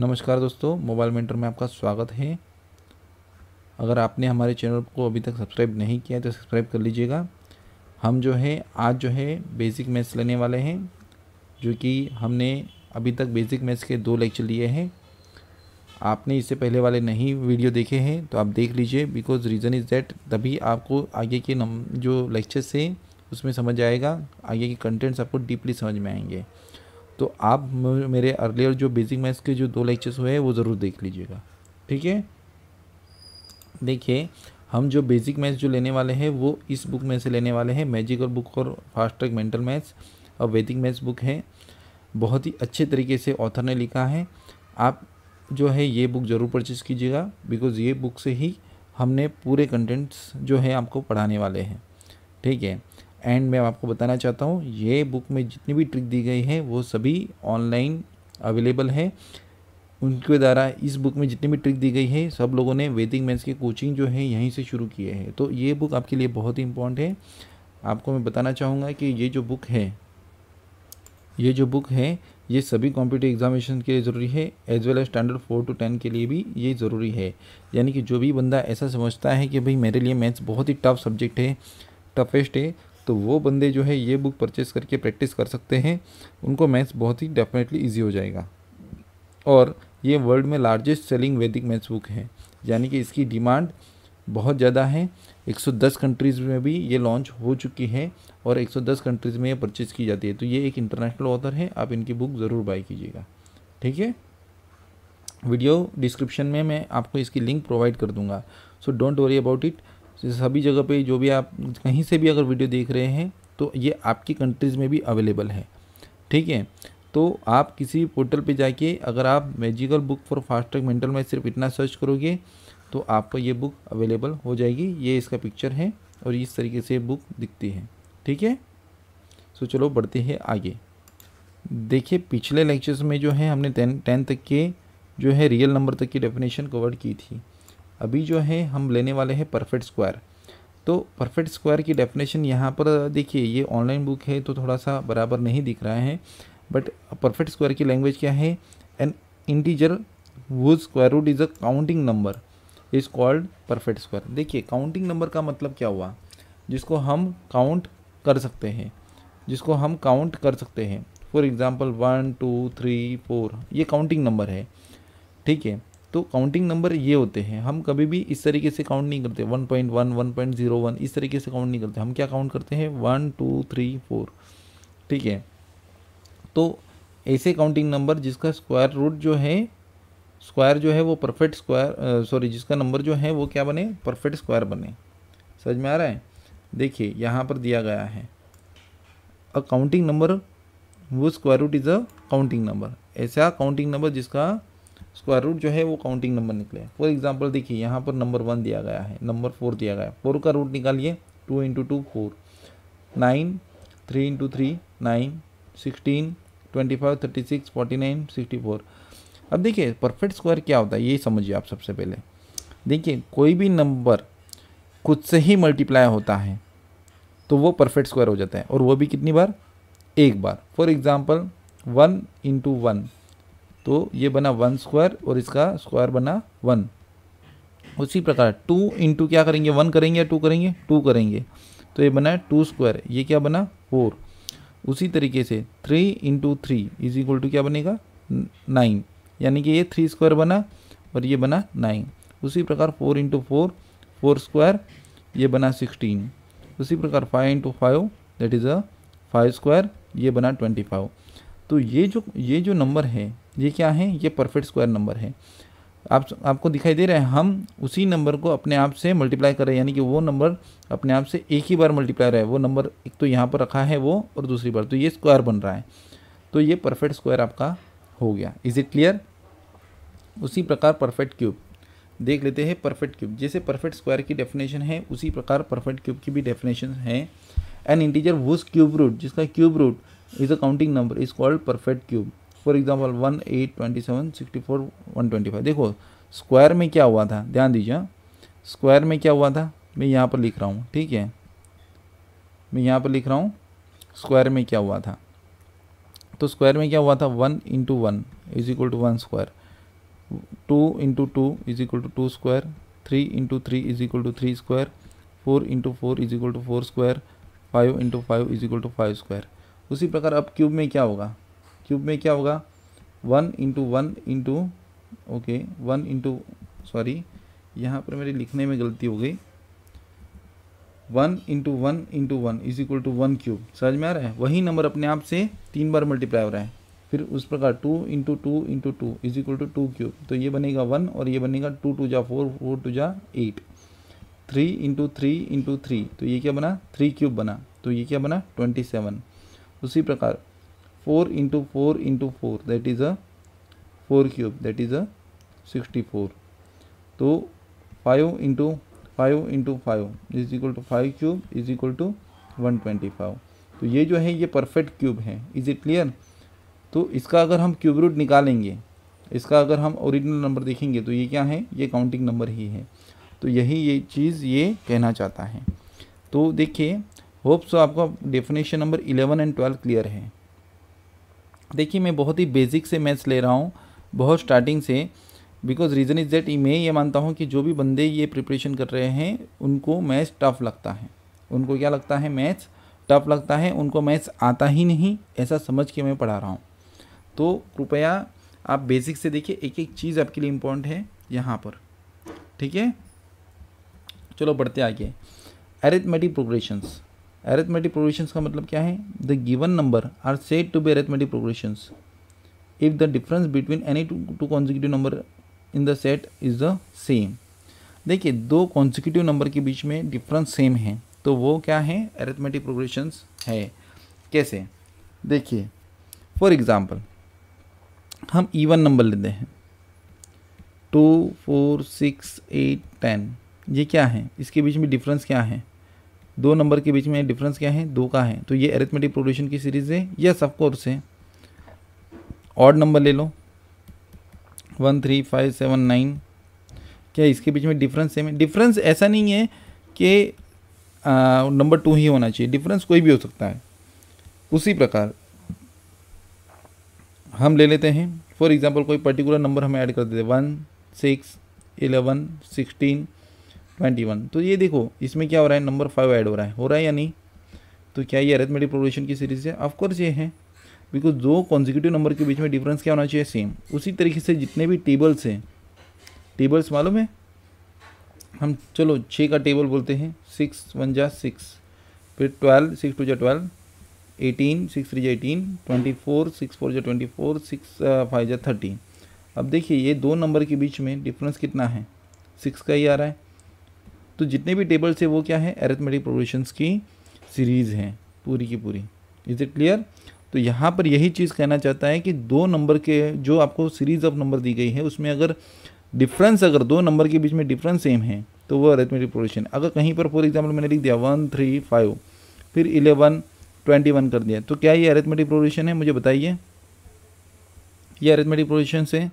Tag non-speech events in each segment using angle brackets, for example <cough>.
नमस्कार दोस्तों mobile mentor में आपका स्वागत है अगर आपने हमारे चैनल को अभी तक सब्सक्राइब नहीं किया है तो सब्सक्राइब कर लीजिएगा हम जो है आज जो है बेसिक मैथ्स लेने वाले हैं जो कि हमने अभी तक बेसिक मैथ्स के दो लेक्चर लिए हैं आपने इससे पहले वाले नहीं वीडियो देखे हैं तो आप देख लीजिए बिकॉज रीज़न इज़ दैट तभी आपको आगे के नम जो लेक्चर्स से उसमें समझ आएगा आगे के कंटेंट्स आपको डीपली समझ में आएंगे तो आप मेरे अर्लियर जो बेसिक मैथ्स के जो दो लेक्चर्स हुए हैं वो ज़रूर देख लीजिएगा ठीक है देखिए हम जो बेसिक मैथ्स जो लेने वाले हैं वो इस बुक में से लेने वाले हैं मैजिकल बुक और फास्ट ट्रैक मेंटल मैथ्स और वैदिक मैथ्स बुक है बहुत ही अच्छे तरीके से ऑथर ने लिखा है आप जो है ये बुक ज़रूर परचेज़ कीजिएगा बिकॉज़ ये बुक से ही हमने पूरे कंटेंट्स जो है आपको पढ़ाने वाले हैं ठीक है एंड मैं आपको बताना चाहता हूँ ये बुक में जितनी भी ट्रिक दी गई है वो सभी ऑनलाइन अवेलेबल है उनके द्वारा इस बुक में जितनी भी ट्रिक दी गई है सब लोगों ने वैदिक मैथ्स की कोचिंग जो है यहीं से शुरू किए हैं तो ये बुक आपके लिए बहुत ही इंपॉर्टेंट है आपको मैं बताना चाहूँगा कि ये जो बुक है ये जो बुक है ये सभी कॉम्पिटिव एग्जामिनेशन के लिए ज़रूरी है as well as standard four to ten के लिए भी ये ज़रूरी है यानी कि जो भी बंदा ऐसा समझता है कि भाई मेरे लिए मैथ्स बहुत ही टफ सब्जेक्ट है टफेस्ट है तो वो बंदे जो है ये बुक परचेस करके प्रैक्टिस कर सकते हैं उनको मैथ्स बहुत ही डेफिनेटली ईजी हो जाएगा और ये वर्ल्ड में largest selling Vedic maths book है यानी कि इसकी डिमांड बहुत ज़्यादा है 110 कंट्रीज़ में भी ये लॉन्च हो चुकी है और 110 कंट्रीज़ में ये परचेज़ की जाती है तो ये एक इंटरनेशनल ऑथर है आप इनकी बुक ज़रूर बाई कीजिएगा ठीक है वीडियो डिस्क्रिप्शन में मैं आपको इसकी लिंक प्रोवाइड कर दूंगा so don't worry about it सभी जगह पे जो भी आप कहीं से भी अगर वीडियो देख रहे हैं तो ये आपकी कंट्रीज़ में भी अवेलेबल है ठीक है तो आप किसी पोर्टल पे जाके अगर आप magical book for fast track mental में सिर्फ इतना सर्च करोगे तो आपको ये बुक अवेलेबल हो जाएगी ये इसका पिक्चर है और इस तरीके से बुक दिखती है ठीक है सो चलो बढ़ते हैं आगे देखिए पिछले लेक्चर्स में जो है हमने टेन टेन तक के जो है रियल नंबर तक की डेफिनेशन कवर की थी अभी जो है हम लेने वाले हैं परफेक्ट स्क्वायर तो परफेक्ट स्क्वायर की डेफिनेशन यहाँ पर देखिए ये ऑनलाइन बुक है तो थोड़ा सा बराबर नहीं दिख रहा है बट परफेक्ट स्क्वायर की लैंग्वेज क्या है एन इंटीजर वो square root is a counting number is called perfect square देखिए काउंटिंग नंबर का मतलब क्या हुआ जिसको हम काउंट कर सकते हैं जिसको हम काउंट कर सकते हैं for example one two three four ये काउंटिंग नंबर है ठीक है तो काउंटिंग नंबर ये होते हैं हम कभी भी इस तरीके से काउंट नहीं करते one point one one point zero one इस तरीके से काउंट नहीं करते हम क्या काउंट करते हैं वन टू थ्री फोर ठीक है तो ऐसे काउंटिंग नंबर जिसका स्क्वायर रूट जो है स्क्वायर जो है वो परफेक्ट स्क्वायर सॉरी जिसका नंबर जो है वो क्या बने परफेक्ट स्क्वायर बने समझ में आ रहा है देखिए यहाँ पर दिया गया है अ काउंटिंग नंबर वो square root is a counting number ऐसा काउंटिंग नंबर जिसका स्क्वायर रूट जो है वो काउंटिंग नंबर निकले फॉर एग्जाम्पल देखिए यहाँ पर नंबर वन दिया गया है नंबर फोर दिया गया है फोर का रूट निकालिए two into two four nine three into three nine sixteen twenty five thirty six forty nine sixty four अब देखिए परफेक्ट स्क्वायर क्या होता है ये समझिए आप सबसे पहले देखिए कोई भी नंबर खुद से ही मल्टीप्लाई होता है तो वो परफेक्ट स्क्वायर हो जाता है और वो भी कितनी बार एक बार for example one into one तो ये बना वन स्क्वायर और इसका स्क्वायर बना वन उसी प्रकार टू इंटू क्या करेंगे वन करेंगे या टू करेंगे टू करेंगे तो ये बना टू स्क्वायर ये क्या बना फोर उसी तरीके से three into three is equal to क्या बनेगा नाइन यानी कि ये थ्री स्क्वायर बना और ये बना नाइन उसी प्रकार four into four four square ये बना सिक्सटीन उसी प्रकार five into five that is a five square ये बना ट्वेंटी फाइव तो ये जो ये जो नंबर है ये क्या है ये परफेक्ट स्क्वायर नंबर है आप आपको दिखाई दे रहा है हम उसी नंबर को अपने आप से मल्टीप्लाई कर रहे हैं यानी कि वो नंबर अपने आप से एक ही बार मल्टीप्लाई रहा है वो नंबर एक तो यहाँ पर रखा है वो और दूसरी बार तो ये स्क्वायर बन रहा है तो ये परफेक्ट स्क्वायर आपका हो गया इज़ इट क्लियर उसी प्रकार परफेक्ट क्यूब देख लेते हैं परफेक्ट क्यूब जैसे परफेक्ट स्क्वायर की डेफिनेशन है उसी प्रकार परफेक्ट क्यूब की भी डेफिनेशन है an integer whose cube root जिसका cube root is a counting number is called perfect cube for example one eight twenty seven sixty four one twenty five देखो square में क्या हुआ था ध्यान दीजिए स्क्वायर हाँ. में क्या हुआ था मैं यहाँ पर लिख रहा हूँ ठीक है मैं यहाँ पर लिख रहा हूँ स्क्वायर में क्या हुआ था तो स्क्वायर में क्या हुआ था one into one is equal to one square two into two is equal to two square three into three is equal to three square four into four is equal to four square five into five is equal to five square उसी प्रकार अब cube में क्या होगा cube में क्या होगा one into one into okay one into sorry यहाँ पर मेरे लिखने में गलती हो गई one into one into one is equal to one cube समझ में आ रहा है वही नंबर अपने आप से तीन बार मल्टीप्लाई हो रहा है फिर उस प्रकार two into two into two is equal to two cube तो ये बनेगा वन और ये बनेगा टू टू जा फोर फोर टू जा eight three into three into three तो ये क्या बना थ्री क्यूब बना तो ये क्या बना ट्वेंटी सेवन उसी प्रकार four into four into four that is a four cube that is a sixty four तो five into five into five is equal to five cube is equal to one twenty five तो ये जो है ये perfect cube है is it clear तो इसका अगर हम क्यूब रूट निकालेंगे इसका अगर हम ओरिजिनल नंबर देखेंगे तो ये क्या है ये काउंटिंग नंबर ही है तो यही ये चीज़ ये कहना चाहता है तो देखिए होप्स तो आपका definition number eleven and twelve clear है देखिए मैं बहुत ही बेसिक से मैथ्स ले रहा हूँ बहुत स्टार्टिंग से बिकॉज रीज़न इज़ दैट मैं ये मानता हूँ कि जो भी बंदे ये प्रिपरेशन कर रहे हैं उनको मैथ्स टफ लगता है उनको क्या लगता है मैथ्स टफ लगता है उनको मैथ्स आता ही नहीं ऐसा समझ के मैं पढ़ा रहा हूँ तो कृपया आप बेसिक से देखिए एक एक चीज़ आपके लिए इम्पोर्टेंट है यहाँ पर ठीक है चलो बढ़ते आगे एरेथमेटिक प्रोग्रेशंस एरेथमेटिक प्रोग्रेशंस का मतलब क्या है the given number are said to be arithmetic progressions if the difference between any two two consecutive number in the set is the same देखिए दो कॉन्जिक्यूटिव नंबर के बीच में डिफरेंस सेम है तो वो क्या है एरेथमेटिक प्रोग्रेशंस है कैसे देखिए फॉर एग्ज़ाम्पल हम इवन नंबर लेते हैं two four six eight ten ये क्या है इसके बीच में डिफरेंस क्या है दो नंबर के बीच में डिफरेंस क्या है दो का है तो ये एरिथमेटिक प्रोडक्शन की सीरीज़ है यस ऑफकोर्स है ऑड नंबर ले लो one three five seven nine क्या इसके बीच में डिफरेंस सेम है डिफरेंस ऐसा नहीं है कि नंबर टू ही होना चाहिए डिफरेंस कोई भी हो सकता है उसी प्रकार हम ले लेते हैं फॉर एग्ज़ाम्पल कोई पर्टिकुलर नंबर हम ऐड कर देते हैं one six eleven sixteen twenty one तो ये देखो इसमें क्या हो रहा है नंबर फाइव ऐड हो रहा है हो रहा है या नहीं तो क्या ये अरेथमेटिक प्रोग्रेशन की सीरीज़ है ऑफकोर्स ये है बिकॉज दो कॉन्जिक्यूटिव नंबर के बीच में डिफरेंस क्या होना चाहिए सेम उसी तरीके से जितने भी टेबल्स हैं टेबल्स मालूम है हम चलो छः का टेबल बोलते हैं सिक्स वन जा सिक्स फिर ट्वेल्व सिक्स टू जा ट्वेल्व एटीन सिक्स थ्री जो eighteen twenty four six four जो ट्वेंटी फोर सिक्स फाइव जो थर्टीन अब देखिए ये दो नंबर के बीच में डिफरेंस कितना है सिक्स का ही आ रहा है तो जितने भी टेबल्स है वो क्या है एरेथमेटिक प्रोविशंस की सीरीज़ हैं पूरी की पूरी इज़ इट क्लियर तो यहाँ पर यही चीज़ कहना चाहता है कि दो नंबर के जो आपको सीरीज़ ऑफ नंबर दी गई है उसमें अगर डिफरेंस अगर दो नंबर के बीच में डिफरेंस सेम है तो वो अरेथमेटिक प्रोविशन अगर कहीं पर फॉर एग्जाम्पल मैंने लिख दिया वन थ्री फाइव फिर इलेवन ट्वेंटी वन कर दिया तो क्या ये अरेथमेटिक प्रोविजन है मुझे बताइए ये अरेथमेटिक प्रोविजन से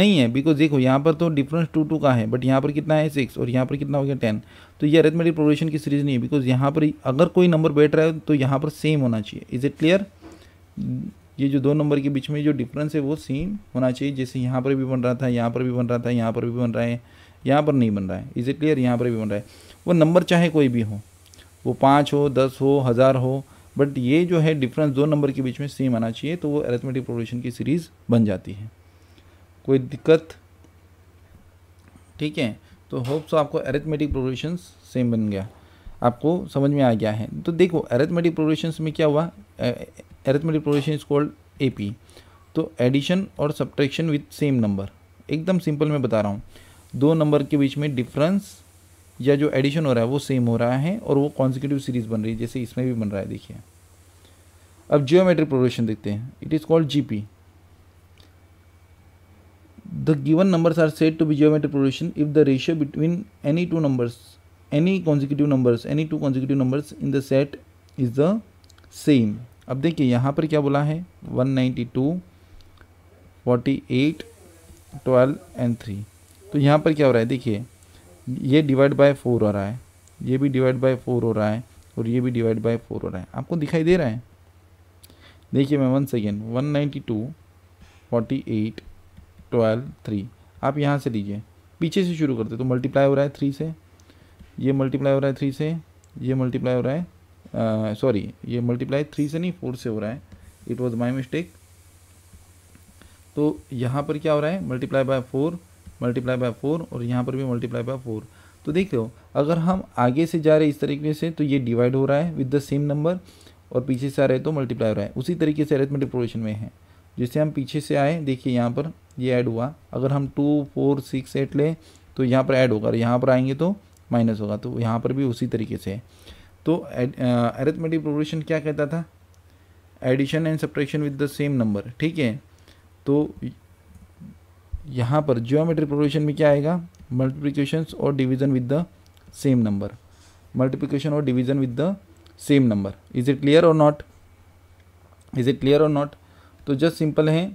नहीं है बिकॉज देखो यहाँ पर तो डिफरेंस टू टू का है बट यहाँ पर कितना है सिक्स और यहाँ पर कितना हो गया टेन तो ये अरेथमेटिक प्रोविजन की सीरीज नहीं है बिकॉज यहाँ पर अगर कोई नंबर बैठ रहा है तो यहाँ पर सेम होना चाहिए इज़ इट क्लियर ये जो दो नंबर के बीच में जो डिफरेंस है वो सेम होना चाहिए जैसे यहाँ पर भी बन रहा था यहाँ पर भी बन रहा था यहाँ पर भी बन रहा है यहाँ पर नहीं बन रहा है इज़ इट क्लियर यहाँ पर भी बन रहा है वो नंबर चाहे कोई भी हो वो पाँच हो दस हो हज़ार हो बट ये जो है डिफरेंस दो नंबर के बीच में सेम आना चाहिए तो वो अरेथमेटिक प्रोग्रेशन की सीरीज़ बन जाती है कोई दिक्कत ठीक है तो होप सो आपको अरेथमेटिक प्रोग्रेशन सेम बन गया आपको समझ में आ गया है तो देखो अरेथमेटिक प्रोग्रेशन में क्या हुआ arithmetic progression is called A P तो एडिशन और सब्ट्रैक्शन विथ सेम नंबर एकदम सिंपल मैं बता रहा हूँ दो नंबर के बीच में डिफरेंस या जो एडिशन हो रहा है वो सेम हो रहा है और वो कॉन्सिक्यूटिव सीरीज़ बन रही है जैसे इसमें भी बन रहा है देखिए अब जियोमेट्रिक प्रोग्रेशन देखते हैं it is called G P the given numbers are set to be geometric progression if the ratio between any two numbers any consecutive numbers any two consecutive numbers in the set is the same अब देखिए यहाँ पर क्या बोला है one ninety two forty eight twelve and three तो यहाँ पर क्या हो रहा है देखिए ये डिवाइड बाय फोर हो रहा है ये भी डिवाइड बाय फोर हो रहा है और ये भी डिवाइड बाय फोर हो रहा है आपको दिखाई दे रहा है देखिए मैं one second one ninety two forty eight twelve three आप यहाँ से लीजिए पीछे से शुरू करते तो मल्टीप्लाई हो रहा है थ्री से ये मल्टीप्लाई हो रहा है थ्री से ये मल्टीप्लाई हो रहा है सॉरी ये मल्टीप्लाई थ्री से नहीं फोर से हो रहा है इट वॉज माई मिस्टेक तो यहाँ पर क्या हो रहा है multiply by four multiply by four और यहाँ पर भी मल्टीप्लाई बाय फोर तो देख लो अगर हम आगे से जा रहे इस तरीके से तो ये डिवाइड हो रहा है विद द सेम नंबर और पीछे से आ रहे तो मल्टीप्लाई हो रहा है उसी तरीके से अरेथमेटिक प्रोग्रेशन में है जैसे हम पीछे से आए देखिए यहाँ पर ये ऐड हुआ अगर हम टू फोर सिक्स एट लें तो यहाँ पर ऐड होगा और यहाँ पर आएंगे तो माइनस होगा तो यहाँ पर भी उसी तरीके से है तो एरेथमेटिक प्रोग्रेशन क्या कहता था addition and subtraction with the same number ठीक है तो यहाँ पर जियोमेट्री प्रोग्रेशन में क्या आएगा मल्टीप्लीकेशन और division with the same number multiplication और division with the same number is it clear और नॉट इज इट क्लियर और नॉट तो जस्ट सिंपल है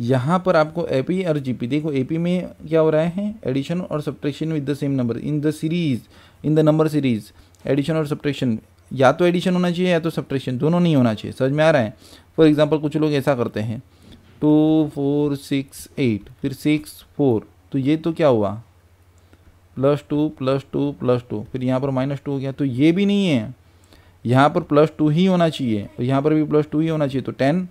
यहाँ पर आपको ए पी और जी पी देखो ए पी में क्या हो रहा है एडिशन और subtraction with the same number in the series in the number series addition और सब्ट्रेक्शन या तो एडिशन होना चाहिए या तो सब्ट्रेक्शन दोनों नहीं होना चाहिए समझ में आ रहा है फॉर एग्जाम्पल कुछ लोग ऐसा करते हैं टू फोर सिक्स एट फिर सिक्स फोर तो ये तो क्या हुआ plus two plus two plus two फिर यहाँ पर माइनस टू हो गया तो ये भी नहीं है यहाँ पर प्लस टू ही होना चाहिए और तो यहाँ पर भी प्लस टू ही होना चाहिए तो टेन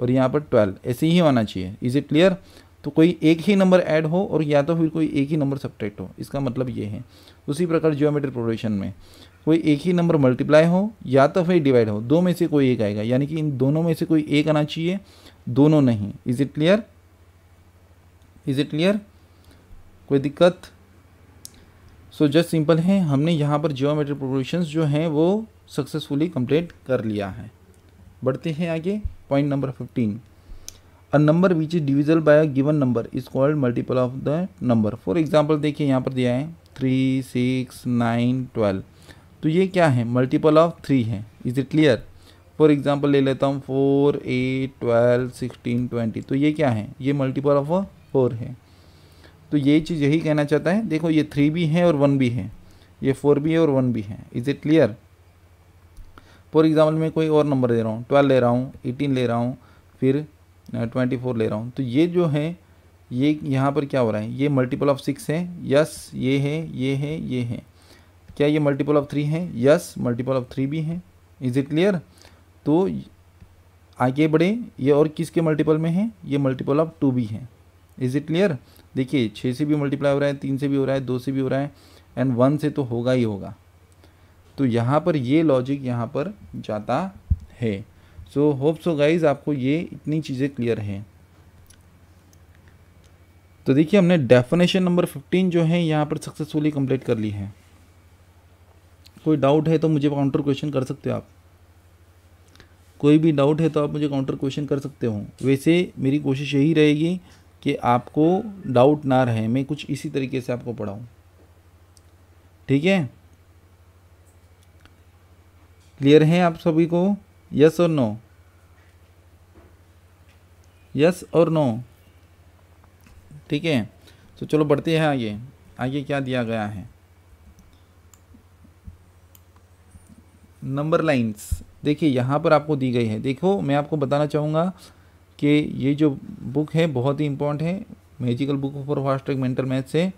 और यहाँ पर ट्वेल्व ऐसे ही होना चाहिए इज़ इट क्लियर तो कोई एक ही नंबर ऐड हो और या तो फिर कोई एक ही नंबर सब्ट्रैक्ट हो इसका मतलब ये है उसी प्रकार जियोमेट्री प्रोग्रेशन में कोई एक ही नंबर मल्टीप्लाई हो या तो फिर डिवाइड हो दो में से कोई एक आएगा यानी कि इन दोनों में से कोई एक आना चाहिए दोनों नहीं is it clear is it clear कोई दिक्कत सो जस्ट सिंपल है हमने यहाँ पर जियोमेट्रिक प्रोपोर्शंस जो हैं वो सक्सेसफुली कंप्लीट कर लिया है बढ़ते हैं आगे point number fifteen a number which is divisible by a given number is called multiple of the number for example देखिए यहाँ पर दिया है थ्री सिक्स नाइन ट्वेल्व तो ये क्या है मल्टीपल ऑफ थ्री है is it clear for example ले लेता हूँ four eight twelve sixteen twenty तो ये क्या है ये मल्टीपल ऑफ फोर है तो ये चीज़ यही कहना चाहता है देखो ये थ्री भी है और वन भी है ये फोर भी है और वन भी है is it clear for example मैं कोई और नंबर दे रहा हूँ ट्वेल्व ले रहा हूँ एटीन ले रहा हूँ फिर ट्वेंटी uh, फोर ले रहा हूँ तो ये जो है ये यहाँ पर क्या हो रहा है ये मल्टीपल ऑफ सिक्स है यस ये है ये है ये है क्या ये मल्टीपल ऑफ थ्री है यस मल्टीपल ऑफ थ्री भी है इज़ इट क्लियर तो आगे बढ़े ये और किसके मल्टीपल में है ये मल्टीपल ऑफ टू बी है इज़ इट क्लियर देखिए छः से भी मल्टीप्लाई हो रहा है तीन से भी हो रहा है दो से भी हो रहा है एंड वन से तो होगा ही होगा तो यहाँ पर ये लॉजिक यहाँ पर जाता है सो होप सो गाइज आपको ये इतनी चीज़ें क्लियर हैं तो देखिए हमने डेफिनेशन नंबर फिफ्टीन जो है यहाँ पर सक्सेसफुली कंप्लीट कर ली है कोई डाउट है तो मुझे काउंटर क्वेश्चन कर सकते हो आप कोई भी डाउट है तो आप मुझे काउंटर क्वेश्चन कर सकते हो वैसे मेरी कोशिश यही रहेगी कि आपको डाउट ना रहे मैं कुछ इसी तरीके से आपको पढ़ाऊँ ठीक है क्लियर हैं आप सभी को यस और नो यस और नो ठीक है तो चलो बढ़ते हैं आगे आगे क्या दिया गया है नंबर लाइन्स देखिए यहाँ पर आपको दी गई है देखो मैं आपको बताना चाहूँगा कि ये जो बुक है बहुत ही इम्पोर्टेंट है magical book for fast track mental math से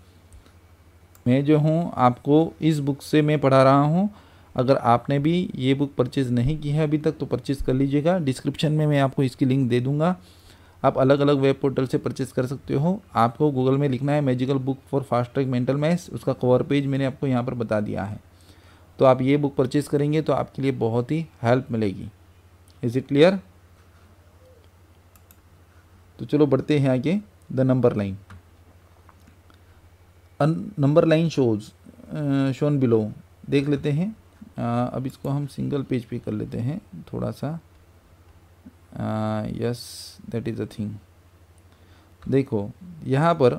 मैं जो हूँ आपको इस बुक से मैं पढ़ा रहा हूँ अगर आपने भी ये बुक परचेज़ नहीं की है अभी तक तो परचेज़ कर लीजिएगा डिस्क्रिप्शन में मैं आपको इसकी लिंक दे दूँगा आप अलग अलग वेब पोर्टल से परचेज़ कर सकते हो आपको गूगल में लिखना है magical book for fast track mental maths उसका कवर पेज मैंने आपको यहाँ पर बता दिया है तो आप ये बुक परचेज़ करेंगे तो आपके लिए बहुत ही हेल्प मिलेगी इज़ इट क्लियर तो चलो बढ़ते हैं आगे the number line number line shows shown below देख लेते हैं आ, अब इसको हम सिंगल पेज पे कर लेते हैं थोड़ा सा yes that is a thing देखो यहाँ पर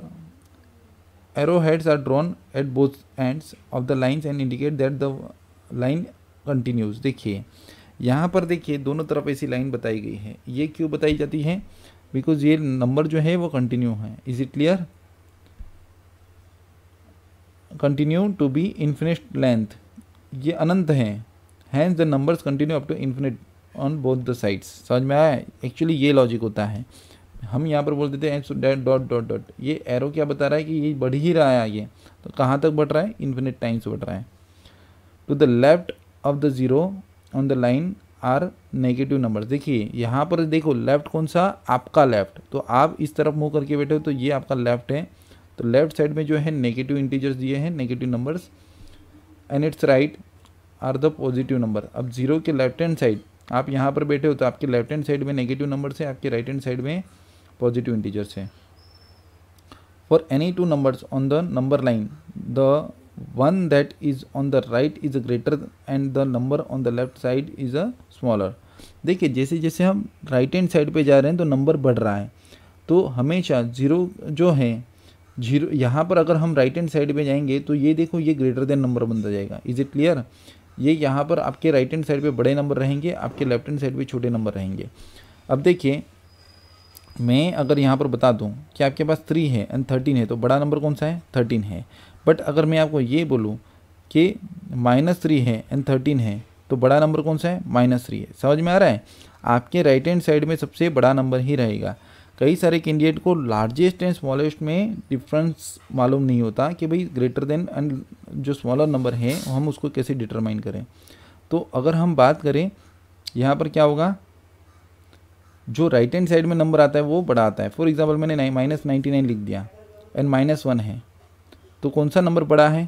arrowheads are drawn at both ends of the lines and indicate that the line continues देखिए यहाँ पर देखिए दोनों तरफ ऐसी लाइन बताई गई है ये क्यों बताई जाती है बिकॉज ये नंबर जो है वो कंटिन्यू है is it clear continue to be infinite length ये अनंत हैं hence the numbers continue up to infinite on both the sides समझ में आया एक्चुअली ये लॉजिक होता है हम यहाँ पर बोल देते हैं X that dot dot dot ये एरो क्या बता रहा है कि ये बढ़ ही रहा है आगे तो कहाँ तक बढ़ रहा है इन्फिनिट टाइम्स बढ़ रहा है to the left of the zero on the line are negative number देखिए यहाँ पर देखो लेफ्ट कौन सा आपका लेफ्ट तो आप इस तरफ मुँह करके बैठे हो तो ये आपका लेफ्ट है तो लेफ्ट साइड में जो है नेगेटिव इंटीजर्स दिए हैं negative numbers and its right are the positive number अब जीरो के लेफ्ट हैंड साइड आप यहाँ पर बैठे हो तो आपके लेफ्ट हैंड साइड में नेगेटिव नंबर है आपके राइट हैंड साइड में पॉजिटिव इंटीजर्स है for any two numbers on the number line the one that is on the right is a greater and the number on the left side is a smaller देखिए जैसे जैसे हम right hand side पे जा रहे हैं तो number बढ़ रहा है तो हमेशा ज़ीरो जो है जीरो यहाँ पर अगर हम राइट हैंड साइड पे जाएंगे तो ये देखो ये ग्रेटर देन नंबर बनता जाएगा इज़ इट क्लियर ये यहाँ पर आपके राइट हैंड साइड पे बड़े नंबर रहेंगे आपके लेफ्ट हैंड साइड पे छोटे नंबर रहेंगे अब देखिए मैं अगर यहाँ पर बता दूँ कि आपके पास थ्री है एंड थर्टीन है तो बड़ा नंबर कौन सा है थर्टीन है बट अगर मैं आपको ये बोलूँ कि माइनस थ्री है एंड थर्टीन है तो बड़ा नंबर कौन सा है माइनस थ्री है समझ में आ रहा है आपके राइट हैंड साइड में सबसे बड़ा नंबर ही रहेगा कई सारे कैंडिडेट को लार्जेस्ट एंड स्मॉलेस्ट में डिफरेंस मालूम नहीं होता कि भाई ग्रेटर देन एंड जो स्मॉलर नंबर है हम उसको कैसे डिटरमाइन करें तो अगर हम बात करें यहाँ पर क्या होगा जो राइट हैंड साइड में नंबर आता है वो बड़ा आता है फॉर एग्जाम्पल मैंने नाइन माइनस नाइन्टी नाइन लिख दिया एंड माइनस वन है तो कौन सा नंबर बड़ा है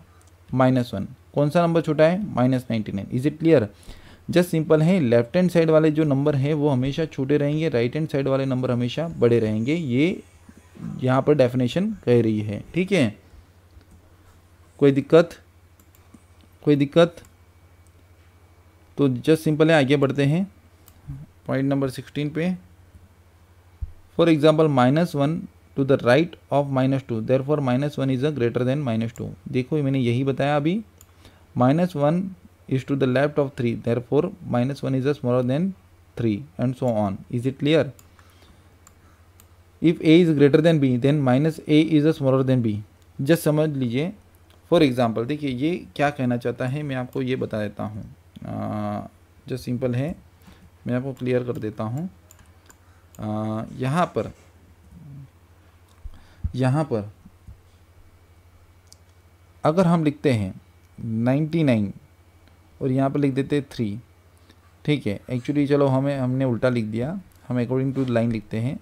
माइनस वन कौन सा नंबर छोटा है minus ninety nine is it clear just simple है लेफ्ट हैंड साइड वाले जो नंबर हैं वो हमेशा छोटे रहेंगे राइट हैंड साइड वाले नंबर हमेशा बड़े रहेंगे ये यहाँ पर डेफिनेशन कह रही है ठीक है कोई दिक्कत कोई दिक्कत तो जस्ट सिंपल है आगे बढ़ते हैं पॉइंट नंबर सिक्सटीन पे for example minus one to the right of minus two there for minus one is a greater than minus two देखो मैंने यही बताया अभी minus one is to the left of three there for minus one is a smaller than three and so on is it clear if A is greater than B then minus A is a smaller than be just समझ लीजिए for example देखिए ये क्या कहना चाहता है मैं आपको ये बता देता हूँ जस्ट सिंपल है मैं आपको क्लियर कर देता हूँ यहाँ पर यहाँ पर अगर हम लिखते हैं नाइन्टी नाइन और यहाँ पर लिख देते हैं थ्री ठीक है एक्चुअली चलो हमें हमने उल्टा लिख दिया हम अकॉर्डिंग टू लाइन लिखते हैं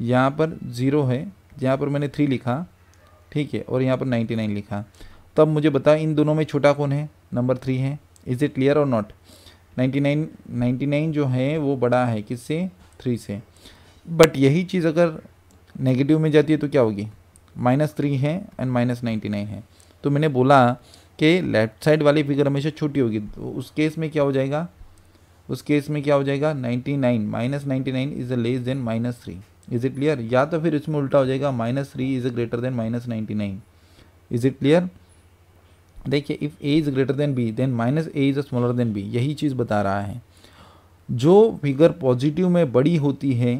यहाँ पर ज़ीरो है यहाँ पर मैंने थ्री लिखा ठीक है और यहाँ पर नाइन्टी नाइन लिखा तब मुझे बताओ इन दोनों में छोटा कौन है नंबर थ्री है इज़ इट क्लियर और not ninety nine ninety nine जो है वो बड़ा है किससे थ्री से बट यही चीज़ अगर नेगेटिव में जाती है तो क्या होगी माइनस थ्री है एंड माइनस नाइन्टी नाइन है तो मैंने बोला कि लेफ्ट साइड वाली फिगर हमेशा छोटी होगी तो उस केस में क्या हो जाएगा उस केस में क्या हो जाएगा ninety nine minus ninety nine is a less than minus three is it clear या तो फिर इसमें उल्टा हो जाएगा minus three is a greater than minus ninety nine is it clear देखिए if A is greater than B then minus A is a smaller than B यही चीज़ बता रहा है जो फिगर पॉजिटिव में बड़ी होती है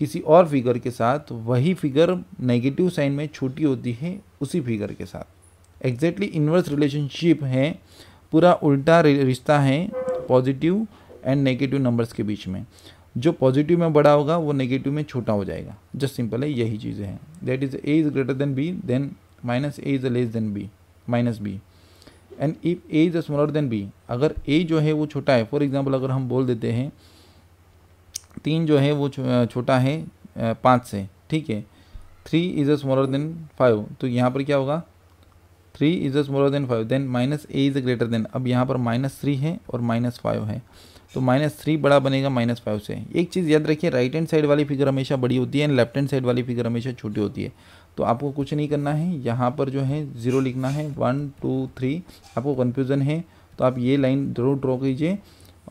किसी और फिगर के साथ वही फिगर नेगेटिव साइन में छोटी होती है उसी फिगर के साथ एग्जैक्टली इन्वर्स रिलेशनशिप है पूरा उल्टा रिश्ता है पॉजिटिव एंड नेगेटिव नंबर्स के बीच में जो पॉजिटिव में बड़ा होगा वो नेगेटिव में छोटा हो जाएगा जस्ट सिंपल है यही चीज़ें हैं that is A is greater than B then minus A is less than B minus B and if A is smaller than B अगर ए जो है वो छोटा है फॉर एग्जाम्पल अगर हम बोल देते हैं तीन जो है वो छोटा है पाँच से ठीक है three is a smaller than five तो यहाँ पर क्या होगा three is a smaller than five then minus A is a greater than अब यहाँ पर माइनस थ्री है और माइनस फाइव है तो माइनस थ्री बड़ा बनेगा माइनस फाइव से एक चीज़ याद रखिए राइट हैंड साइड वाली फिगर हमेशा बड़ी होती है एंड लेफ्ट हैंड साइड वाली फिगर हमेशा छोटी होती है तो आपको कुछ नहीं करना है यहाँ पर जो है ज़ीरो लिखना है वन टू थ्री आपको कन्फ्यूज़न है तो आप ये लाइन ज़रूर ड्रॉ कीजिए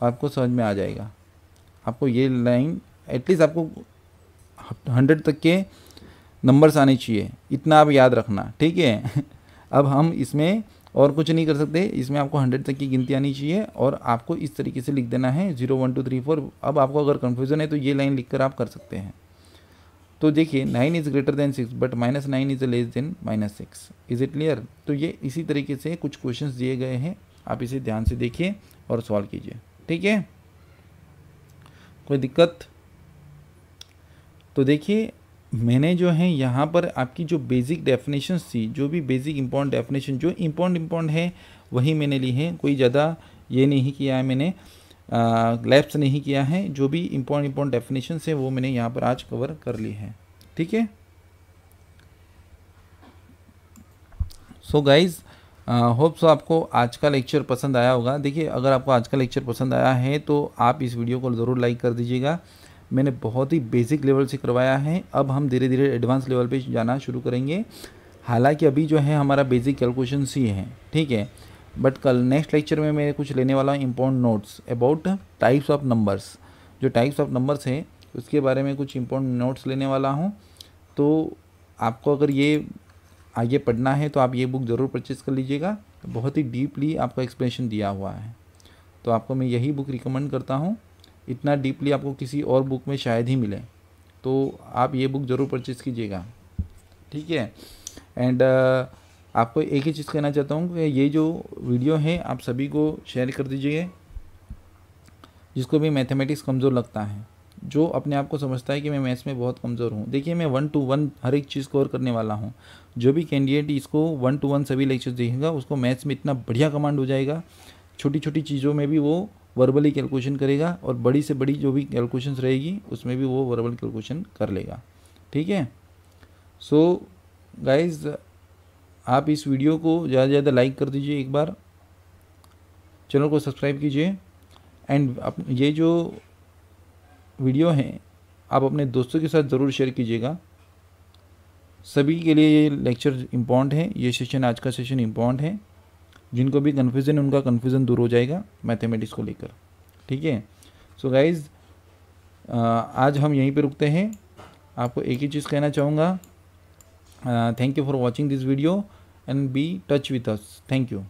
आपको समझ में आ जाएगा आपको ये लाइन एटलीस्ट आपको हंड्रेड तक के नंबर्स आने चाहिए इतना आप याद रखना ठीक है <laughs> अब हम इसमें और कुछ नहीं कर सकते इसमें आपको हंड्रेड तक की गिनती आनी चाहिए और आपको इस तरीके से लिख देना है zero one two three four अब आपको अगर कन्फ्यूज़न है तो ये लाइन लिख कर आप कर सकते हैं तो देखिए nine is greater than six but minus nine is less than minus six is it clear तो ये इसी तरीके से कुछ क्वेश्चंस दिए गए हैं आप इसे ध्यान से देखिए और सॉल्व कीजिए ठीक है कोई दिक्कत तो देखिए मैंने जो है यहाँ पर आपकी जो बेसिक डेफिनेशन थी जो भी बेसिक इम्पोर्टेंट डेफिनेशन जो इम्पोर्टेंट इम्पॉर्टेंट है वही मैंने ली है कोई ज़्यादा ये नहीं किया है मैंने लैप्स नहीं किया है जो भी इम्पोर्टेंट इम्पॉर्टेंट डेफिनेशन है वो मैंने यहाँ पर आज कवर कर ली है ठीक है सो गाइज़ होप सो आपको आज का लेक्चर पसंद आया होगा देखिए अगर आपको आज का लेक्चर पसंद आया है तो आप इस वीडियो को ज़रूर लाइक कर दीजिएगा मैंने बहुत ही बेसिक लेवल से करवाया है अब हम धीरे धीरे एडवांस लेवल पे जाना शुरू करेंगे हालांकि अभी जो है हमारा बेसिक कैलकुलेशन ही है ठीक है बट कल नेक्स्ट लेक्चर में मैं कुछ लेने वाला हूँ important notes about types of numbers जो टाइप्स ऑफ नंबर्स हैं उसके बारे में कुछ इम्पोर्टेंट नोट्स लेने वाला हूँ तो आपको अगर ये आगे पढ़ना है तो आप ये बुक ज़रूर परचेज़ कर लीजिएगा बहुत ही डीपली आपका एक्सप्लेनेशन दिया हुआ है तो आपको मैं यही बुक रिकमेंड करता हूँ इतना डीपली आपको किसी और बुक में शायद ही मिले तो आप ये बुक ज़रूर परचेज़ कीजिएगा ठीक है एंड uh, आपको एक ही चीज़ कहना चाहता हूँ कि ये जो वीडियो है आप सभी को शेयर कर दीजिए जिसको भी मैथमेटिक्स कमज़ोर लगता है जो अपने आप को समझता है कि मैं मैथ्स में बहुत कमज़ोर हूँ देखिए मैं वन टू वन हर एक चीज़ कवर करने वाला हूँ जो भी कैंडिडेट इसको वन टू वन सभी लेक्चर देखेगा उसको मैथ्स में इतना बढ़िया कमांड हो जाएगा छोटी छोटी चीज़ों में भी वो वर्बली कैलकुलेशन करेगा और बड़ी से बड़ी जो भी कैलकुलेशन रहेगी उसमें भी वो वर्बल कैलकुलेशन कर लेगा ठीक है सो गाइज आप इस वीडियो को ज़्यादा से ज़्यादा लाइक कर दीजिए एक बार चैनल को सब्सक्राइब कीजिए एंड ये जो वीडियो हैं आप अपने दोस्तों के साथ ज़रूर शेयर कीजिएगा सभी के लिए ये लेक्चर इम्पॉर्टेंट है ये सेशन आज का सेशन इम्पॉर्टेंट है जिनको भी कन्फ्यूज़न है उनका कन्फ्यूज़न दूर हो जाएगा मैथमेटिक्स को लेकर ठीक है सो गाइज आज हम यहीं पे रुकते हैं आपको एक ही चीज़ कहना चाहूँगा thank you for watching this video and be touch with us thank you